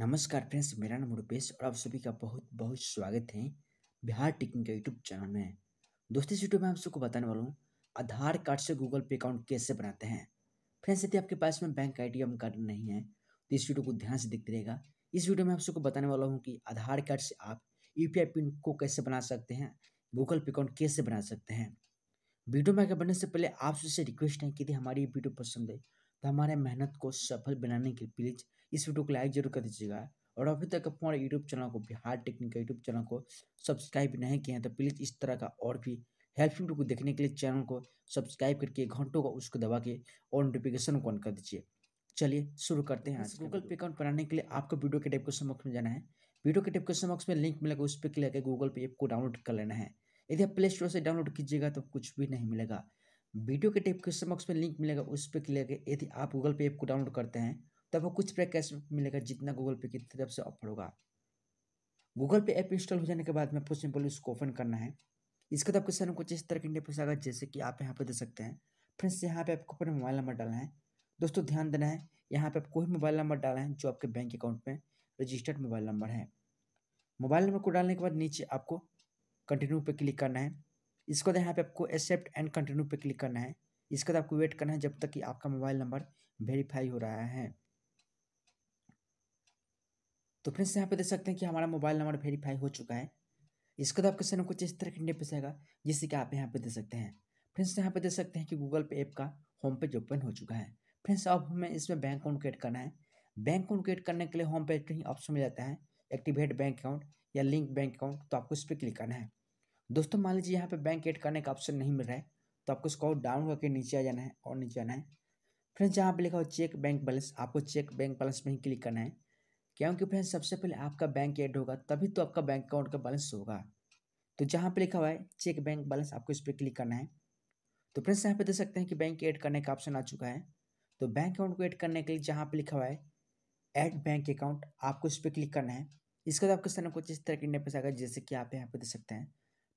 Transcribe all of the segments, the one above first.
नमस्कार फ्रेंड्स मेरा नाम रूपेश और आप सभी का बहुत बहुत स्वागत है बिहार टेक्निक यूट्यूब चैनल में दोस्तों इस वीडियो में आप सबको बताने वाला हूँ आधार कार्ड से गूगल पे अकाउंट कैसे बनाते हैं फ्रेंड्स यदि आपके पास में बैंक आई कार्ड नहीं है तो इस वीडियो को ध्यान से देखते रहेगा इस वीडियो में आप सबको बताने वाला हूँ कि आधार कार्ड से आप यू पिन को कैसे बना सकते हैं गूगल पे अकाउंट कैसे बना सकते हैं वीडियो में आगे बढ़ने से पहले आप सबसे रिक्वेस्ट है कि यदि हमारी वीडियो पसंद है तो हमारे मेहनत को सफल बनाने के लिए प्लीज़ इस वीडियो को लाइक जरूर कर दीजिएगा और अभी तक आप हमारे यूट्यूब चैनल को बिहार टेक्निक का यूट्यूब चैनल को सब्सक्राइब नहीं किए हैं तो प्लीज़ इस तरह का और भी हेल्पफुल वीडियो को देखने के लिए चैनल को सब्सक्राइब करके घंटों का उसको दबा के और नोटिफिकेशन को ऑन कर दीजिए चलिए शुरू करते हैं गूगल पे अकाउंट बनाने के लिए आपको वीडियो के टाइप के समक्ष में जाना है वीडियो के टाइप के समक्ष में लिंक मिलेगा उस पर क्लिक करके गूगल पे ऐप को डाउनलोड कर लेना है यदि आप प्ले स्टोर से डाउनलोड कीजिएगा तो कुछ भी नहीं मिलेगा वीडियो के टाइप के समक्ष में लिंक मिलेगा उस पर क्लिक करके यदि आप गूगल पे ऐप को डाउनलोड करते हैं तब वो कुछ रुपया कैश मिलेगा जितना गूगल पे की तरफ से ऑफर होगा गूगल पे ऐप इंस्टॉल हो जाने के बाद में आपको सिंपल इसको ओपन करना है इसके तब क्वेश्चन कुछ इस तरह के इंटरफेस आएगा जैसे कि आप यहाँ पे दे सकते हैं फ्रेंड्स यहाँ पे आपको अपना मोबाइल नंबर डालना है दोस्तों ध्यान देना है यहाँ पे आपको कोई मोबाइल नंबर डालना है जो आपके बैंक अकाउंट में रजिस्टर्ड मोबाइल नंबर है मोबाइल नंबर को डालने के बाद नीचे आपको कंटिन्यू पे क्लिक करना है इसके बाद यहाँ पे आपको एक्सेप्ट एंड कंटिन्यू पे क्लिक करना है इसके बाद आपको वेट करना है जब तक कि आपका मोबाइल नंबर वेरीफाई हो रहा है तो फ्रेंड्स यहाँ पे देख सकते हैं कि हमारा मोबाइल नंबर वेरीफाई हो चुका है इसके तो आपके सामने कुछ इस तरह की पे आएगा जिससे कि आप यहाँ पे दे सकते हैं फ्रेंड्स यहाँ पे देख सकते हैं कि गूगल पे ऐप का होम पेज ओपन हो चुका है फ्रेंड्स अब हमें इसमें बैंक अकाउंट क्रिएट करना है बैंक अकाउंट क्रिएट करने के लिए होम पेज पर ही ऑप्शन मिल जाता है एक्टिवेट बैंक अकाउंट या लिंक बैंक अकाउंट तो आपको इस पर क्लिक करना है दोस्तों मान लीजिए यहाँ पर बैंक एड करने का ऑप्शन नहीं मिल रहा है तो आपको इसको डाउन करके नीचे आ जाना है और नीचे आना है फ्रेंड्स यहाँ पर लिखा हो चेक बैंक बैलेंस आपको चेक बैंक बैलेंस में ही क्लिक करना है क्योंकि फ्रेंड्स सबसे पहले आपका बैंक ऐड होगा तभी तो आपका बैंक अकाउंट का बैलेंस होगा तो जहाँ पे लिखा हुआ है चेक बैंक बैलेंस आपको इस पर क्लिक करना है तो फ्रेंड्स यहाँ पे देख सकते हैं कि बैंक ऐड करने का ऑप्शन आ चुका है तो बैंक अकाउंट को ऐड करने के लिए जहाँ पे लिखा हुआ है ऐड बैंक अकाउंट आपको इस पर क्लिक करना है इसके बाद आपके सामने कुछ इस तरह की इंटरफेस आएगा जैसे कि आप यहाँ पे देख सकते हैं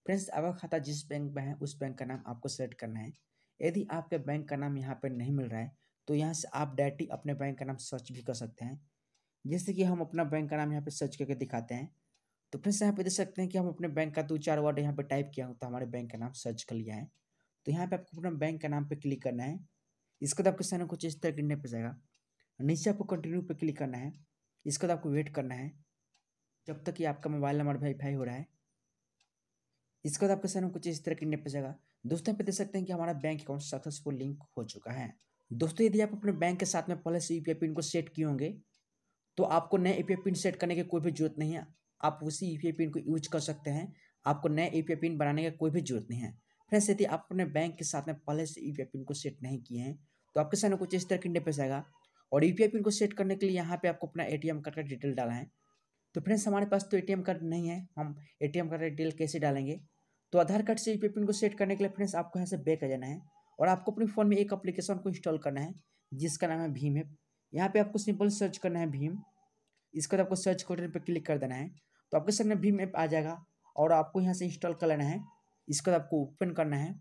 फ्रेंड्स आपका खाता जिस बैंक में है उस बैंक का नाम आपको सेलेक्ट करना है यदि आपके बैंक का नाम यहाँ पर नहीं मिल रहा है तो यहाँ से आप डायरेक्टली अपने बैंक का नाम सर्च भी कर सकते हैं जैसे कि हम अपना बैंक का नाम यहाँ पे सर्च करके दिखाते हैं तो से यहाँ पे देख सकते हैं कि हम अपने बैंक का दो चार वर्ड यहाँ पे टाइप किया होता तो है हमारे बैंक का नाम सर्च कर लिया है तो यहाँ पे आपको अपना बैंक का नाम पे क्लिक करना है इसके बाद आपके चैनल कुछ इस तरह गिरने पर जाएगा नीचे आपको कंटिन्यू पे क्लिक करना है इसके बाद आपको वेट करना है जब तक कि आपका मोबाइल नंबर वेरीफाई हो रहा है इसके बाद आपके सामने कुछ इस तरह गिरने पर जाएगा दोस्तों यहाँ पे देख सकते हैं कि हमारा बैंक अकाउंट सक्सेसफुल लिंक हो चुका है दोस्तों यदि आप अपने बैंक के साथ में पहले से यू पिन को सेट किए होंगे तो आपको नए ए पिन सेट करने की कोई भी जरूरत नहीं है आप उसी ई पिन को यूज कर सकते हैं आपको नए ए पिन बनाने की कोई भी जरूरत नहीं है फ्रेंड्स यदि आप अपने बैंक के साथ में पहले से ई पिन को सेट नहीं किए हैं तो आपके सामने कुछ इस तरह की इंटरफेस आएगा और ई पिन को सेट करने के लिए यहाँ पे आपको अपना ए कार्ड का डिटेल डाला है तो फ्रेंड्स हमारे पास तो ए कार्ड नहीं है हम ए कार्ड का डिटेल कैसे डालेंगे तो आधार कार्ड से ई पिन को सेट करने के लिए फ्रेंड्स आपको यहाँ से बैक आ जाना है और आपको अपने फ़ोन में एक अप्लीकेशन को इंस्टॉल करना है जिसका नाम है भीम ऐप यहाँ पे आपको सिंपल सर्च करना है भीम इसके बाद आपको सर्च बटन पर क्लिक कर देना है तो आपके सामने भीम ऐप आ जाएगा और आपको यहाँ से इंस्टॉल कर लेना है इसके बाद आपको ओपन करना है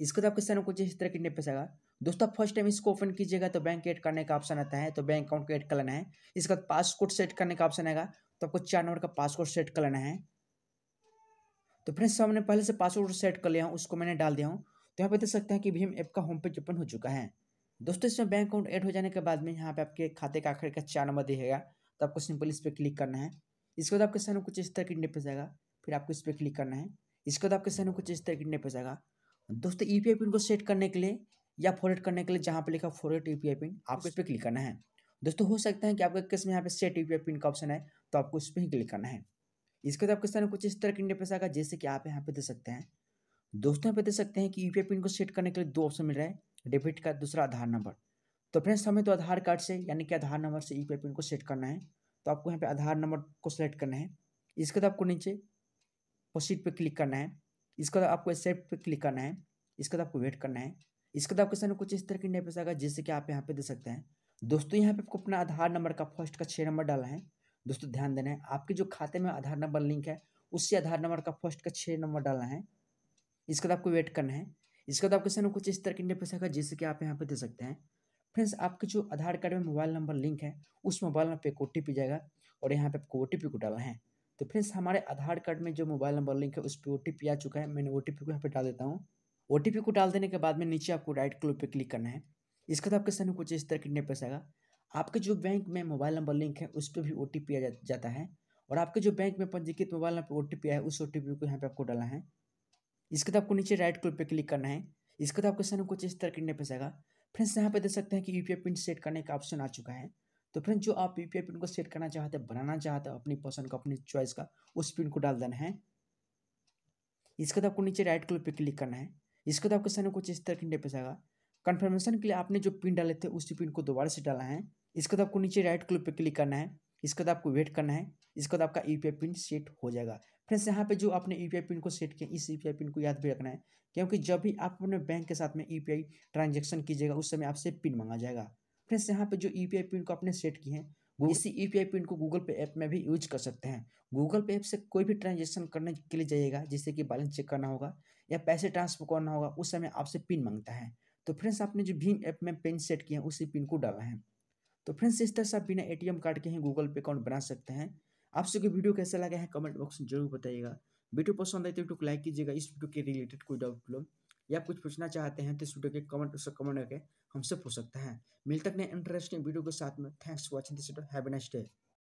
इसके बाद आपके सामने कुछ इस तरह की पैसा आएगा दोस्तों फर्स्ट टाइम इसको ओपन कीजिएगा तो बैंक ऐड करने का ऑप्शन आता है तो बैंक अकाउंट को ऐड कर लेना है इसके बाद पासकोड सेट करने का ऑप्शन आएगा तो आपको चार नंबर का पासवर्ड सेट कर लेना है तो फ्रेंड्स हमने पहले से पासवर्ड सेट कर लिया हूँ उसको मैंने डाल दिया हूँ तो यहाँ पे देख सकते हैं कि भीम ऐप का होम पेज ओपन हो चुका है दोस्तों इसमें बैंक अकाउंट ऐड हो जाने के बाद में यहाँ पे आपके खाते का आखिर का चार नंबर दिखेगा तो आपको सिंपल इस पर क्लिक करना है इसके बाद आपके सामने कुछ इस तरह की पर जाएगा फिर आपको इस पर क्लिक करना है इसके बाद आपके सामने कुछ इस तरह की पर जाएगा दोस्तों यू e पिन को सेट करने के लिए या फॉरवर्ड करने के लिए जहाँ पर लिखा फॉरवर्ड यू पिन आपको इस पर क्लिक करना है दोस्तों हो सकता है कि आपके किस में यहाँ पे सेट यू पिन का ऑप्शन है तो आपको इस पर ही क्लिक करना है इसके बाद आपके सामने कुछ इस तरह की पर आएगा जैसे कि आप यहाँ पे दे सकते हैं दोस्तों यहाँ पे देख सकते हैं कि यूपीआई पिन को सेट करने के लिए दो ऑप्शन मिल रहा है डेबिट का दूसरा आधार नंबर तो फ्रेंड्स हमें तो आधार कार्ड से यानी कि आधार नंबर से यूपीआई पिन को सेट करना है तो आपको यहाँ पे आधार नंबर को सेलेक्ट करना है इसके बाद आपको नीचे प्रोसीड पे क्लिक करना है इसके बाद आपको एक्सेप्ट पे क्लिक करना है इसके बाद आपको वेट करना है इसके बाद आपके सामने कुछ इस तरह की इंटरफेस आएगा जिससे कि आप यहाँ पे दे सकते हैं दोस्तों यहाँ पे आपको अपना आधार नंबर का फर्स्ट का छः नंबर डाला है दोस्तों ध्यान देना है आपके जो खाते में आधार नंबर लिंक है उसी आधार नंबर का फर्स्ट का छः नंबर डाला है इसके बाद आपको वेट करना है इसके बाद आपके सामने कुछ इस तरह के इंटरफेस आएगा जिससे कि आप यहाँ पर दे सकते हैं फ्रेंड्स आपके जो आधार कार्ड में मोबाइल नंबर लिंक है उस मोबाइल नंबर पर एक ओ जाएगा और यहाँ पर आपको ओ को डालना है तो फ्रेंड्स हमारे आधार कार्ड में जो मोबाइल नंबर लिंक है उस पर ओ आ चुका है मैंने ओ को यहाँ पर डाल देता हूँ ओ को डाल देने के बाद में नीचे आपको राइट क्लिक पर क्लिक करना है इसके बाद आपके सामने कुछ इस तरह के इंटरफेस आएगा आपके जो बैंक में मोबाइल नंबर लिंक है उस पर भी ओ आ जाता है और आपके जो बैंक में पंजीकृत मोबाइल नंबर पर ओ आया है उस ओ को यहाँ पर आपको डाला है इसके तो आपको नीचे राइट क्लिक पे क्लिक करना है इसके तो आपके सामने कुछ इस तरह करने पैसेगा फ्रेंड्स यहाँ पे देख सकते हैं कि यू पिन सेट करने का ऑप्शन आ चुका है तो फ्रेंड्स जो आप यू पिन को सेट करना चाहते हैं बनाना चाहते हैं अपनी पसंद का अपनी चॉइस का उस पिन को डाल देना है इसके बाद तो आपको नीचे राइट क्लिक पे क्लिक करना है इसके बाद तो आपके सामने कुछ इस तरह की इंटरफेस आएगा कन्फर्मेशन के लिए आपने जो पिन डाले थे उसी पिन को दोबारा से डाला है इसके बाद तो आपको नीचे राइट क्लिक पे क्लिक करना है इसके बाद आपको वेट करना है इसके बाद आपका यू पिन सेट हो जाएगा फ्रेंड्स यहाँ पे जो आपने यू e पिन को सेट किया इस यू e पिन को याद भी रखना है क्योंकि जब भी आप अपने बैंक के साथ में यू e ट्रांजेक्शन कीजिएगा उस समय आपसे पिन मांगा जाएगा फ्रेंड्स यहाँ पे जो यू पिन को आपने सेट किए हैं इसी यू पिन को गूगल पे ऐप में भी यूज कर सकते हैं गूगल पे ऐप से कोई भी ट्रांजेक्शन करने के लिए जाइएगा जैसे कि बैलेंस चेक करना होगा या पैसे ट्रांसफर करना होगा उस समय आपसे पिन मांगता है तो फ्रेंड्स आपने जो भीम ऐप में पिन सेट किया है उसी पिन को डाला है तो फ्रेंड्स इस तरह से आप बिना एटीएम कार्ड के ही गूगल पे अकाउंट बना सकते हैं आप सबके वीडियो कैसा लगा है कमेंट बॉक्स में जरूर बताइएगा वीडियो पसंद आए तो वीडियो को लाइक कीजिएगा इस वीडियो के रिलेटेड कोई डाउट प्रॉब्लम या आप कुछ पूछना चाहते हैं तो इस वीडियो के कमेंट उससे कमेंट करके हमसे पूछ सकते हैं मिलते हैं इंटरेस्टिंग वीडियो के साथ में thanks for watching this video have a nice day